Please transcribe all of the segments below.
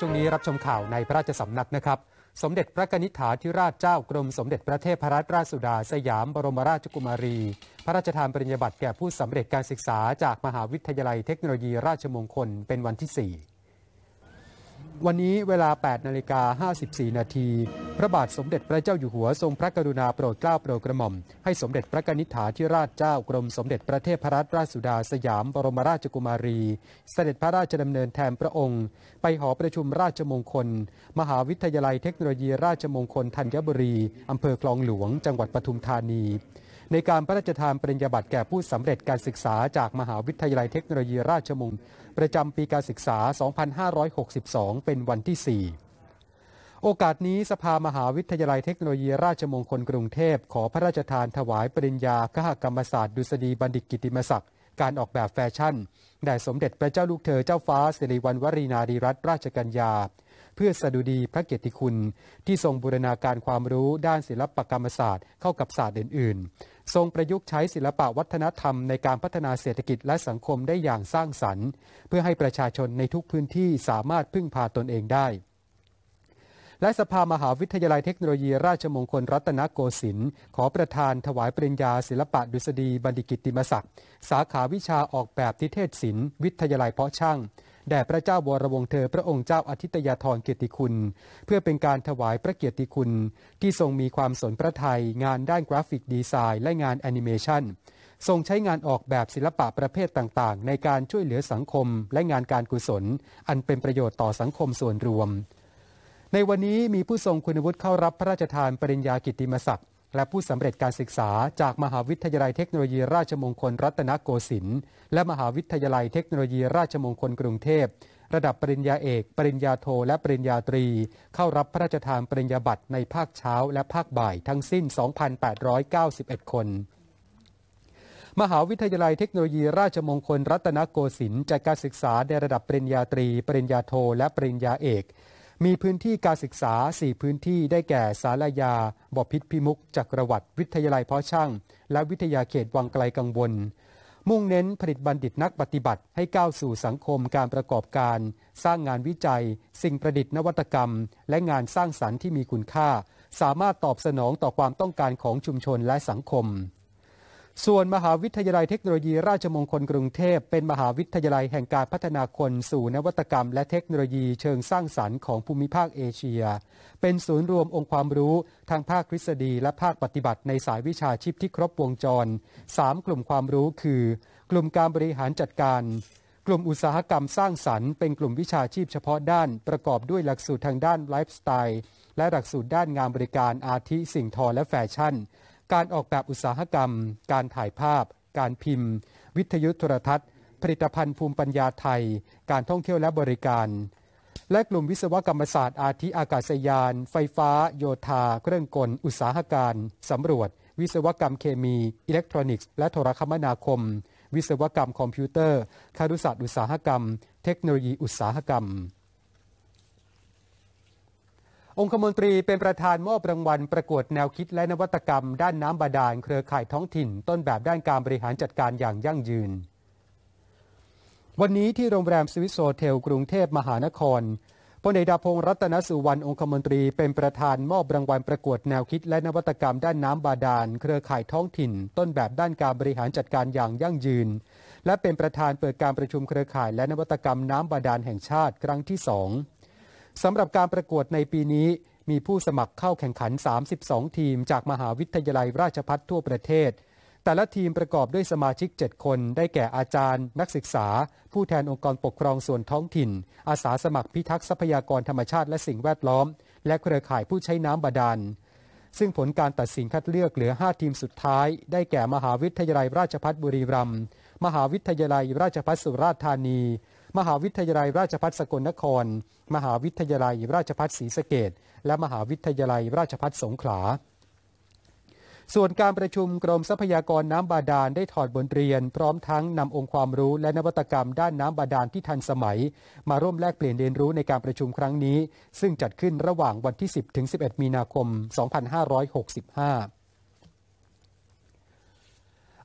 ช่วงนี้รับชมข่าวในพระราชสำนักนะครับ สมเด็จพระนิษฐาธิราชเจ้ากรมสมเด็จพระเทพรัตนราชสุดาสยามบรมราชกุมารี พระราชทานปริญญาบัตรแก่ผู้สำเร็จการศึกษาจากมหาวิทยาลัยเทคโนโลยีราชมงคลเป็นวันที่ 4วันนี้เวลา 8นาฬิกา54 นาที พระบาทสมเด็จพระเจ้าอยู่หัวทรงพระกรุณาโปรดเกล้าโปรดกระหม่อมให้สมเด็จพระนิษฐาธิราชเจ้ากรม สมเด็จพระเทพรัตนราชสุดาสยามบรมราชกุมารีสเสด็จพระราชดำเนินแทนพระองค์ ไปหอประชุมราชมงคล มหาวิทยาลัยเทคโนโลยีราชมงคลธัญบุรี อำเภอคลองหลวง จังหวัดปทุมธานีในการพระราชทานปริญญาบัตรแก่ผู้สำเร็จการศึกษาจากมหาวิทยาลัยเทคโนโลยีราชมงคลประจำปีการศึกษา 2562 เป็นวันที่ 4 โอกาสนี้สภามหาวิทยาลัยเทคโนโลยีราชมงคลกรุงเทพขอพระราชทานถวายปริญญาคหกรรมศาสตร์ ดุษฎีบัณฑิตกิติมศักดิ์ การออกแบบแฟชั่นแด่สมเด็จพระเจ้าลูกเธอ เจ้าฟ้าสิริวัณวรีนารีรัตนราชกัญญาเพื่อสดุดีพระเกียรติคุณ ที่ทรงบูรณาการความรู้ด้านศิลปกรรมศาสตร์เข้ากับศาสตร์อื่นๆ ทรงประยุกต์ใช้ศิลปะวัฒนธรรมในการพัฒนาเศรษฐกิจและสังคมได้อย่างสร้างสรรค์ เพื่อให้ประชาชนในทุกพื้นที่สามารถพึ่งพาตนเองได้ และสภามหาวิทยาลัยเทคโนโลยีราชมงคลรัตนโกสินทร์ขอประธานถวายปริญญา ศิลปะดุษฎีบัณฑิตติมศักดิ์สาขาวิชาออกแบบทิเทศศิลป์วิทยาลัยเพาะช่างแด่พระเจ้าวรวงเธอพระองค์เจ้าอธิตยาธรเกียรติคุณ เพื่อเป็นการถวายพระเกียรติคุณที่ทรงมีความสนพระไทย งานด้านกราฟิกดีไซน์และงานแอนิเมชันทรงใช้งานออกแบบศิลปะประเภทต่างๆ ในการช่วยเหลือสังคมและงานการกุศล อันเป็นประโยชน์ต่อสังคมส่วนรวม ในวันนี้มีผู้ทรงคุณวุฒิเข้ารับพระราชทานปริญญากิติมศักดิ์และผู้สำเร็จการศึกษาจากมหาวิทยาลัยเทคโนโลยี ราชมงคล รัตนโกสินทร์และมหาวิทยาลัยเทคโนโลยี ราชมงคลกรุงเทพระดับปริญญาเอก ปริญญาโทและปริญญาตรี เข้ารับพระราชทานปริญญาบัตรในภาคเช้า และภาคบ่ายทั้งสิ้น 2,891 คน มหาวิทยาลัย เทคโนโลยีราชมงคลรัตนโกสินทร์จัดการศึกษาในระดับปริญญาตรี ปริญญาโทและปริญญาเอกมีพื้นที่การศึกษา 4 พื้นที่ได้แก่สาลายาบพิษพิมุก จักรวัดวิทยาลัยเพาะช่าง และวิทยาเขตวังไกลกังวล มุ่งเน้นผลิตบัณฑิตนักปฏิบัติให้ก้าวสู่สังคมการประกอบการ สร้างงานวิจัย สิ่งประดิษฐ์นวัตกรรม และงานสร้างสรรค์ที่มีคุณค่า สามารถตอบสนองต่อความต้องการของชุมชนและสังคมส่วนมหาวิทยาลัยเทคโนโลยีราชมงคลกรุงเทพ เป็นมหาวิทยาลัยแห่งการพัฒนาคนสู่นวัตกรรม และเทคโนโลยีเชิงสร้างสรรค์ของภูมิภาคเอเชีย เป็นศูนย์รวมองค์ความรู้ทางภาคทฤษฎี และภาคปฏิบัติในสายวิชาชีพที่ครบวงจร 3 กลุ่มความรู้คือ กลุ่มการบริหารจัดการ กลุ่มอุตสาหกรรมสร้างสรรค์เป็นกลุ่มวิชาชีพเฉพาะด้านประกอบด้วยหลักสูตรทางด้านไลฟ์สไตล์และหลักสูตรด้านงานบริการอาทิสิ่งทอและแฟชั่นการออกแบบอุตสาหกรรม การถ่ายภาพ การพิมพ์ วิทยุโทรทัศน์ ผลิตภัณฑ์ภูมิปัญญาไทย การท่องเที่ยวและบริการ และกลุ่มวิศวกรรมศาสตร์ อาทิอากาศยาน ไฟฟ้า โยธา เครื่องกล อุตสาหการสำรวจ วิศวกรรมเคมี อิเล็กทรอนิกส์ และโทรคมนาคม วิศวกรรมคอมพิวเตอร์คารุศาสตร์อุตสาหกรรม เทคโนโลยีอุตสาหกรรมองคมนตรีเป็นประธานมอบรางวัลประกวดแนวคิดและนวัตกรรม ด้านน้ำบาดาลเครือข่ายท้องถิ่น ต้นแบบด้านการบริหารจัดการอย่างยั่งยืน วันนี้ที่โรงแรมสวิสโซเทลกรุงเทพมหานคร พลเอกดาพงศ์รัตนสุวรรณองคมนตรีเป็นประธานมอบรางวัลประกวดแนวคิดและนวัตกรรม ด้านน้ำบาดาลเครือข่ายท้องถิ่น ต้นแบบด้านการบริหารจัดการอย่างยั่งยืน และเป็นประธานเปิดการประชุมเครือข่ายและนวัตกรรมน้ำบาดาลแห่งชาติครั้งที่สองสำหรับการประกวดในปีนี้ มีผู้สมัครเข้าแข่งขัน 32 ทีม จากมหาวิทยาลัยราชพัฒทั่วประเทศ แต่ละทีมประกอบด้วยสมาชิก 7 คน ได้แก่อาจารย์ นักศึกษา ผู้แทนองค์กรปกครองส่วนท้องถิ่น อาสาสมัครพิทักษ์ทรัพยากรธรรมชาติและสิ่งแวดล้อม และเครือข่ายผู้ใช้น้ำบาดาล ซึ่งผลการตัดสินคัดเลือกเหลือ 5 ทีมสุดท้าย ได้แก่มหาวิทยาลัยราชพัฒบุรีรัมย์มหาวิทยาลัยราชพัฒสุราษฎร์ธานีมหาวิทยาลัยราชภัฏสกลนคร มหาวิทยาลัยราชภัฏศรีสะเกดและมหาวิทยาลัยราชภัฏสงขลาส่วนการประชุมกรมทรัพยากรน้ำบาดาลได้ถอดบทเรียน พร้อมทั้งนำองค์ความรู้และนวัตกรรมด้านน้ำบาดาลที่ทันสมัย มาร่วมแลกเปลี่ยนเรียนรู้ในการประชุมครั้งนี้ ซึ่งจัดขึ้นระหว่างวันที่ 10ถึง11 มีนาคม 2565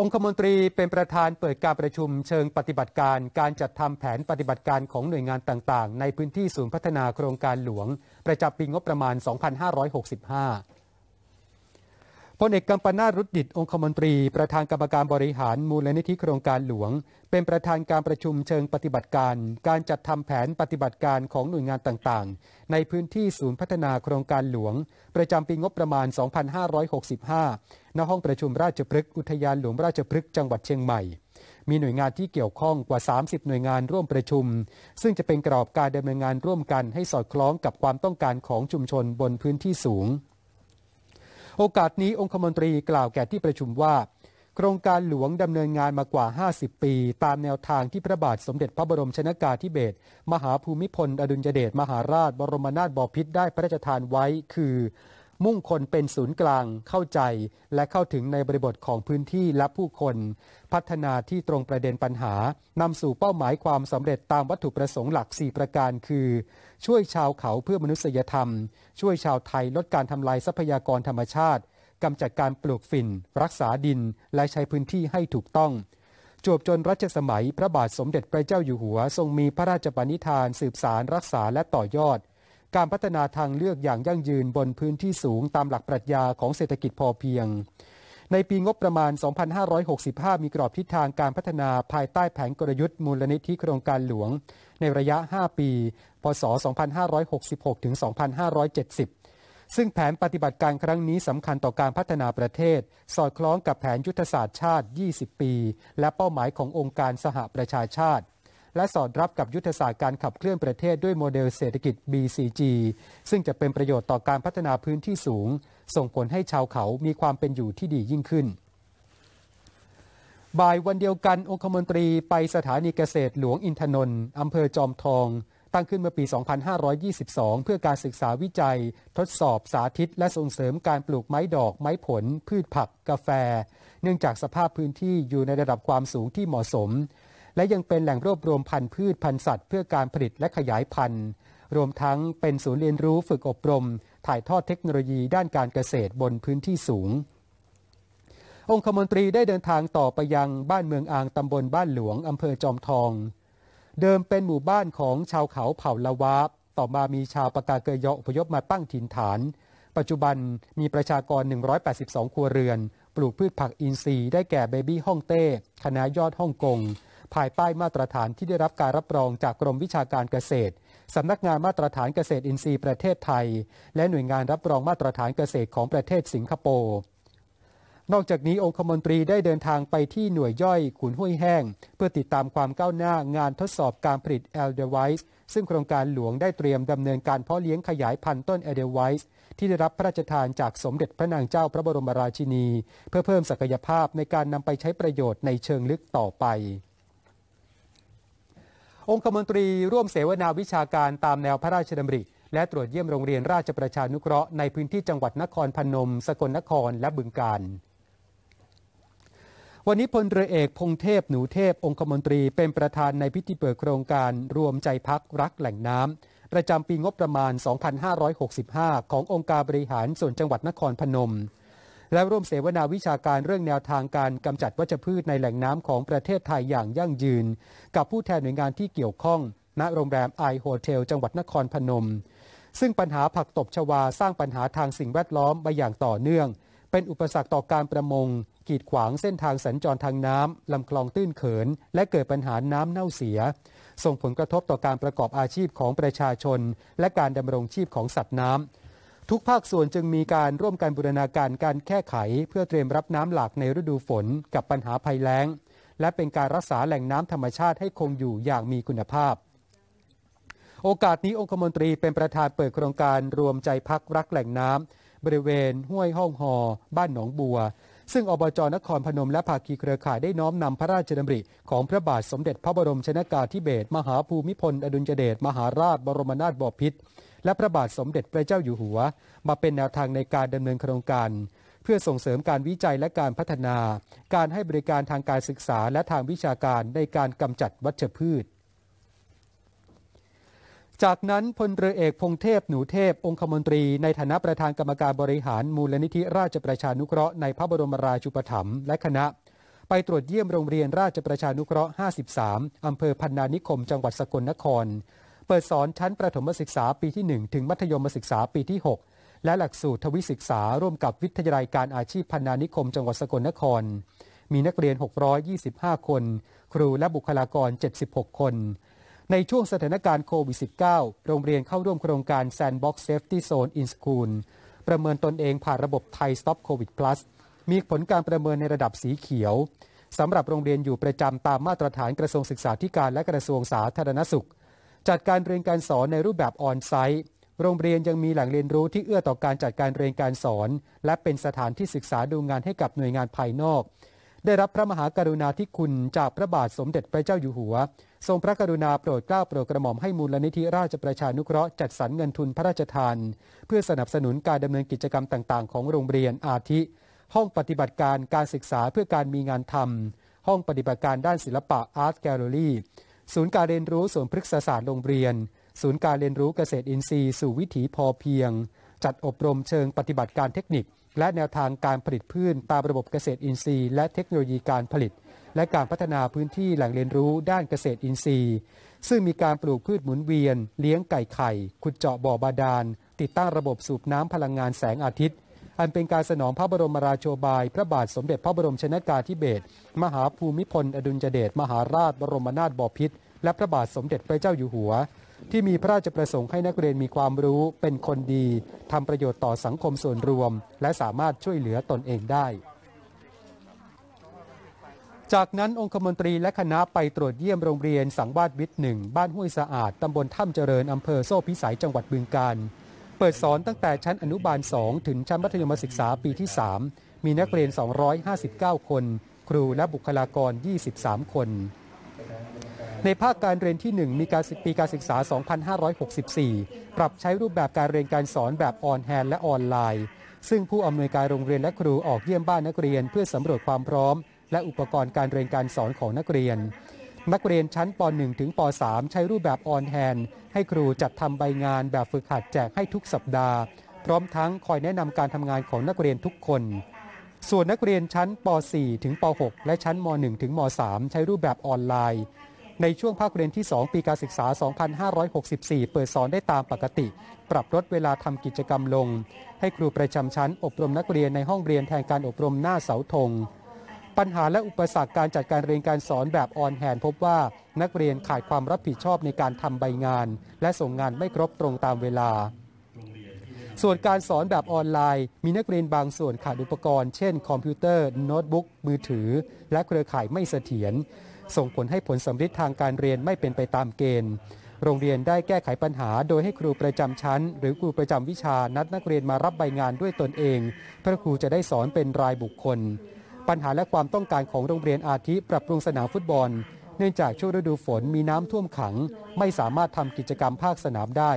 องคมนตรีเป็นประธานเปิดการประชุมเชิงปฏิบัติการการจัดทำแผนปฏิบัติการของหน่วยงานต่าง ๆ ในพื้นที่ศูนย์พัฒนาโครงการหลวง ประจำปีงบประมาณ 2565พลเอกกัมปนาตรุดดิตองคมนตรีประธานกรรมการบริหารมูลนิธิโครงการหลวง เป็นประธานการประชุมเชิงปฏิบัติการ การจัดทำแผนปฏิบัติการของหน่วยงานต่างๆ ในพื้นที่ศูนย์พัฒนาโครงการหลวง ประจำปีงบประมาณ 2565 ณ ห้องประชุมราชพฤกษ์อุทยานหลวงราชพฤกษ์จังหวัดเชียงใหม่มีหน่วยงานที่เกี่ยวข้องกว่า 30 หน่วยงานร่วมประชุม ซึ่งจะเป็นกรอบการดำเนินงานร่วมกันให้สอดคล้องกับความต้องการของชุมชนบนพื้นที่สูงโอกาสนี้องคมนตรีกล่าวแก่ที่ประชุมว่า โครงการหลวงดำเนินงานมากว่า 50 ปี ตามแนวทางที่พระบาทสมเด็จพระบรมชนากาธิเบศรมหาภูมิพลอดุลยเดชมหาราช บรมนาถบพิตรได้พระราชทานไว้คือมุ่งคนเป็นศูนย์กลางเข้าใจ และเข้าถึงในบริบทของพื้นที่และผู้คน พัฒนาที่ตรงประเด็นปัญหา นำสู่เป้าหมายความสำเร็จตามวัตถุประสงค์หลัก 4 ประการคือ ช่วยชาวเขาเพื่อมนุษยธรรม ช่วยชาวไทยลดการทำลายทรัพยากรธรรมชาติกำจัดการปลูกฝิ่นรักษาดินและใช้พื้นที่ให้ถูกต้องจวบจนรัชสมัยพระบาทสมเด็จพระเจ้าอยู่หัว ทรงมีพระราชปณิธาน สืบสารรักษาและต่อยอดการพัฒนาทางเลือกอย่างยั่งยืนบนพื้นที่สูง ตามหลักปรัชญาของเศรษฐกิจพอเพียง ในปีงบประมาณ 2565 มีกรอบทิศทางการพัฒนาภายใต้แผนกลยุทธ์มูลนิธิโครงการหลวง ในระยะ 5 ปี พศ 2566 ถึง 2570 ซึ่งแผนปฏิบัติการครั้งนี้สำคัญต่อการพัฒนาประเทศ สอดคล้องกับแผนยุทธศาสตร์ชาติ 20 ปี และเป้าหมายขององค์การสหประชาชาติและสอดรับกับยุทธศาสตร์การขับเคลื่อนประเทศด้วยโมเดลเศรษฐกิจ BCG ซึ่งจะเป็นประโยชน์ต่อการพัฒนาพื้นที่สูง ส่งผลให้ชาวเขามีความเป็นอยู่ที่ดียิ่งขึ้น บ่ายวันเดียวกัน องคมนตรีไปสถานีเกษตรหลวงอินทนนท์อำเภอจอมทอง ตั้งขึ้นเมื่อปี 2522 เพื่อการศึกษาวิจัย ทดสอบสาธิต และส่งเสริมการปลูกไม้ดอกไม้ผล พืชผัก กาแฟ เนื่องจากสภาพพื้นที่อยู่ในระดับความสูงที่เหมาะสมและยังเป็นแหล่งรวบรวมพันธุ์พืชพันธุ์สัตว์เพื่อการผลิตและขยายพันธุ์ รวมทั้งเป็นศูนย์เรียนรู้ฝึกอบรม ถ่ายทอดเทคโนโลยีด้านการเกษตรบนพื้นที่สูง องคมนตรีได้เดินทางต่อไปยังบ้านเมืองอ่างตำบลบ้านหลวงอำเภอจอมทอง เดิมเป็นหมู่บ้านของชาวเขาเผ่าละวะบต่อมามีชาวปากาเกยยออพยพมาตั้งถิ่นฐาน ปัจจุบันมีประชากร 182ครัวเรือน ปลูกพืชผักอินทรีย์ได้แก่เบบี้ฮ่องเต้คณะยอดฮ่องกงภายใต้มาตรฐานที่ได้รับการรับรองจากกรมวิชาการเกษตรสำนักงานมาตรฐานเกษตรอินทรีย์ประเทศไทย และหน่วยงานรับรองมาตรฐานเกษตรของประเทศสิงคโปร์ นอกจากนี้ องคมนตรีได้เดินทางไปที่หน่วยย่อยขุนห้วยแห้ง เพื่อติดตามความก้าวหน้างานทดสอบการผลิตแอลเดวิสซึ่งโครงการหลวงได้เตรียมดำเนินการเพาะเลี้ยงขยายพันธุ์ต้นแอลเดวิสที่ได้รับพระราชทานจากสมเด็จพระนางเจ้าพระบรมราชินี เพื่อเพิ่มศักยภาพในการนำไปใช้ประโยชน์ในเชิงลึกต่อไปองค์คมนตรีร่วมเสวนาวิชาการตามแนวพระราชดำริ และตรวจเยี่ยมโรงเรียนราชประชานุเคราะห์ในพื้นที่จังหวัดนครพนม สกลนครและบึงกาฬวันนี้พลเรือเอกพงเทพหนูเทพ องคมนตรีเป็นประธานในพิธีเปิดโครงการ รวมใจพักรักแหล่งน้ำประจำปีงบประมาณ 2565 ขององค์การบริหารส่วนจังหวัดนครพนมและร่วมเสวนาวิชาการเรื่องแนวทางการกำจัดวัชพืชในแหล่งน้ำของประเทศไทยอย่างยั่งยืน กับผู้แทนหน่วยงานที่เกี่ยวข้อง ณโรงแรมไอโฮเทลจังหวัดนครพนม ซึ่งปัญหาผักตบชวา สร้างปัญหาทางสิ่งแวดล้อมมาอย่างต่อเนื่อง เป็นอุปสรรคต่อการประมงกีดขวางเส้นทางสัญจรทางน้ำ ลำคลองตื้นเขิน และเกิดปัญหาน้ำเน่าเสีย ส่งผลกระทบต่อการประกอบอาชีพของประชาชน และการดำรงชีพของสัตว์น้ำทุกภาคส่วนจึงมีการร่วมกันบูรณาการการแก้ไข เพื่อเตรียมรับน้ำหลากในฤดูฝนกับปัญหาภัยแล้ง และเป็นการรักษาแหล่งน้ำธรรมชาติให้คงอยู่อย่างมีคุณภาพ โอกาสนี้องคมนตรีเป็นประธานเปิดโครงการรวมใจพักรักแหล่งน้ำบริเวณห้วยห้องหอ บ้านหนองบัว ซึ่งอบจนครพนมและภาคีเครือข่ายได้น้อมนำพระราชดำริ ของพระบาทสมเด็จพระบรมชนากาธิเบศรมหาภูมิพลอดุลยเดชมหาราช บรมนาถบพิตรและพระบาทสมเด็จพระเจ้าอยู่หัว มาเป็นแนวทางในการดำเนินโครงการ เพื่อส่งเสริมการวิจัยและการพัฒนา การให้บริการทางการศึกษาและทางวิชาการในการกำจัดวัชพืช จากนั้นพลเรือเอกพงเทพหนูเทพ องคมนตรีในฐานะประธานกรรมการบริหารมูลนิธิราชประชานุเคราะห์ในพระบรมราชูปถัมภ์และคณะ ไปตรวจเยี่ยมโรงเรียนราชประชานุเคราะห์ 53อำเภอพันนานิคมจังหวัดสกลนครเปิดสอนชั้นประถมศึกษาปีที่ 1 ถึงมัธยมศึกษาปีที่ 6 และหลักสูตรทวิศึกษา ร่วมกับวิทยาลัยการอาชีพพันนานิคมจังหวัดสกลนคร มีนักเรียน 625 คน ครูและบุคลากร 76 คนในช่วงสถานการณ์โควิด -19 โรงเรียนเข้าร่วมโครงการ Sandbox Safety Zone in School ประเมินตนเองผ่านระบบไทย Stop COVID Plus มีผลการประเมินในระดับสีเขียวสำหรับโรงเรียนอยู่ประจำตามมาตรฐานกระทรวงศึกษาธิการและกระทรวงสาธารณสุขจัดการเรียนการสอนในรูปแบบออนไซต์โรงเรียนยังมีแหล่งเรียนรู้ที่เอื้อต่อการจัดการเรียนการสอน และเป็นสถานที่ศึกษาดูงานให้กับหน่วยงานภายนอก ได้รับพระมหากรุณาธิคุณจากพระบาทสมเด็จพระเจ้าอยู่หัว ทรงพระกรุณาโปรดเกล้าโปรดกระหม่อมให้มูลนิธิราชประชานุเคราะห์จัดสรรเงินทุนพระราชทาน เพื่อสนับสนุนการดำเนินกิจกรรมต่าง ๆ ของโรงเรียนอาทิ ห้องปฏิบัติการการศึกษาเพื่อการมีงานทำห้องปฏิบัติการด้านศิลปะอาร์ตแกลเลอรี่ศูนย์การเรียนรู้สวนพฤกษศาสตร์โรงเรียน ศูนย์การเรียนรู้เกษตรอินทรีย์สู่วิถีพอเพียง จัดอบรมเชิงปฏิบัติการเทคนิคและแนวทางการผลิตพืชตามระบบเกษตรอินทรีย์และเทคโนโลยีการผลิตและการพัฒนาพื้นที่แหล่งเรียนรู้ด้านเกษตรอินทรีย์ซึ่งมีการปลูกพืชหมุนเวียนเลี้ยงไก่ไข่ขุดเจาะบ่อบาดาลติดตั้งระบบสูบน้ำพลังงานแสงอาทิตย์อันเป็นการสนองพระบรมราโชบาย พระบาทสมเด็จพระบรมชนกาธิเบศรมหาภูมิพล อดุลยเดชมหาราชบรมนาถบพิตรและพระบาทสมเด็จพระเจ้าอยู่หัว ที่มีพระราชประสงค์ให้นักเรียนมีความรู้เป็นคนดี ทำประโยชน์ต่อสังคมส่วนรวม และสามารถช่วยเหลือตนเองได้ จากนั้น องคมนตรีและคณะไปตรวจเยี่ยมโรงเรียนสังวาสวิทย์หนึ่งบ้านห้วยสะอาดตำบลถ้ำเจริญอำเภอโซ่พิสัยจังหวัดบึงกาฬเปิดสอนตั้งแต่ชั้นอนุบาล 2 ถึงชั้นมัธยมศึกษาปีที่ 3 มีนักเรียน 259 คน ครูและบุคลากร 23 คน ในภาคการเรียนที่ 1 มีการปีการศึกษา 2564 ปรับใช้รูปแบบการเรียนการสอนแบบออนแฮนและออนไลน์ซึ่งผู้อำนวยการโรงเรียนและครูออกเยี่ยมบ้านนักเรียนเพื่อสำรวจความพร้อมและอุปกรณ์การเรียนการสอนของนักเรียนนักเรียนชั้นป .1 ถึงป .3 ใช้รูปแบบออนแฮนให้ครูจัดทำใบงานแบบฝึกหัดแจกให้ทุกสัปดาห์ พร้อมทั้งคอยแนะนำการทำงานของนักเรียนทุกคน ส่วนนักเรียนชั้นป .4 ถึงป .6 และชั้นม .1 ถึงม .3 ใช้รูปแบบออนไลน์ ในช่วงภาคเรียนที่ 2 ปีการศึกษา 2564 เปิดสอนได้ตามปกติ ปรับลดเวลาทำกิจกรรมลง ให้ครูประจำชั้นอบรมนักเรียนในห้องเรียนแทนการอบรมหน้าเสาธงปัญหาและอุปสรรคการจัดการเรียนการสอนแบบออนแฮนพบว่านักเรียนขาดความรับผิดชอบในการทำใบงานและส่งงานไม่ครบตรงตามเวลา ส่วนการสอนแบบออนไลน์มีนักเรียนบางส่วนขาดอุปกรณ์เช่น คอมพิวเตอร์ โน้ตบุ๊กมือถือ และเครือข่ายไม่เสถียรส่งผลให้ผลสัมฤทธิ์ทางการเรียนไม่เป็นไปตามเกณฑ์ โรงเรียนได้แก้ไขปัญหาโดยให้ครูประจำชั้นหรือครูประจำวิชานัดนักเรียนมารับใบงานด้วยตนเองพระครูจะได้สอนเป็นรายบุคคลปัญหาและความต้องการของโรงเรียนอาทิปรับปรุงสนามฟุตบอล เนื่องจากช่วงฤดูฝนมีน้ำท่วมขัง ไม่สามารถทำกิจกรรมภาคสนามได้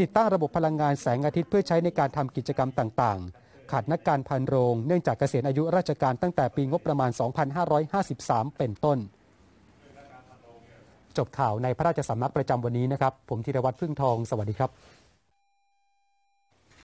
ติดตั้งระบบพลังงานแสงอาทิตย์เพื่อใช้ในการทำกิจกรรมต่าง ๆ ขาดนักการพันโรงเนื่องจากเกษียณอายุราชการตั้งแต่ปีงบประมาณ 2553 เป็นต้น จบข่าวในพระราชสำนักประจำวันนี้นะครับผมธีรวัตรพึ่งทองสวัสดีครับ